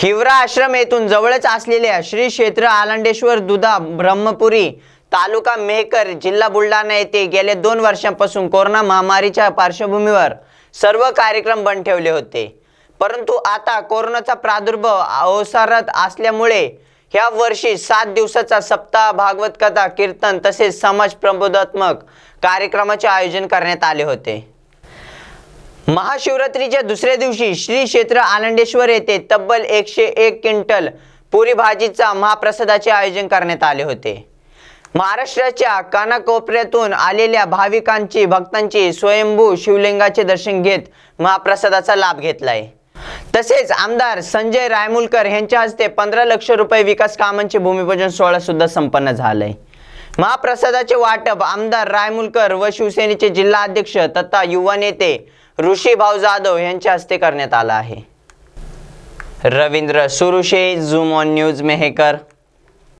हिवरा आश्रम येथून जवळच असलेल्या श्री क्षेत्र आलंडेश्वर दुधा ब्रह्मपुरी तालुका मेहकर जिल्हा बुलढाणा येथे गेल्या दोन वर्षांपासून कोरोना महामारीच्या पार्श्वभूमीवर सर्व कार्यक्रम बंद ठेवले होते परंतु आता कोरोनाचा प्रादुर्भाव ओसारत असल्यामुळे ह्या वर्षी सात दिवसाचा सप्ताह भागवत कथा कीर्तन तसेच समाज प्रबोधात्मक कार्यक्रमाचे आयोजन करण्यात आले होते महाशिवरात्रीच्या दुसऱ्या दिवशी श्री क्षेत्र आनंदेश्वर येथे तब्बल एकशे एक क्विंटल पुरी भाजीचा महाप्रसादाचे आयोजन करण्यात आले होते महाराष्ट्राच्या कानाकोपऱ्यातून आलेल्या भाविकांची भक्तांची स्वयंभू शिवलिंगाचे दर्शन घेत महाप्रसादाचा लाभ घेतलाय तसेच आमदार संजय रायमुलकर यांच्या हस्ते पंधरा लक्ष रुपये विकास कामांचे भूमिपूजन सोहळा सुद्धा संपन्न झालाय महाप्रसादाचे वाटप आमदार रायमुलकर व शिवसेनेचे जिल्हा अध्यक्ष तथा युवा नेते ऋषी भाऊ जाधव यांच्या हस्ते करण्यात आला आहे Ravindra Surushe zoom on news मेहेकर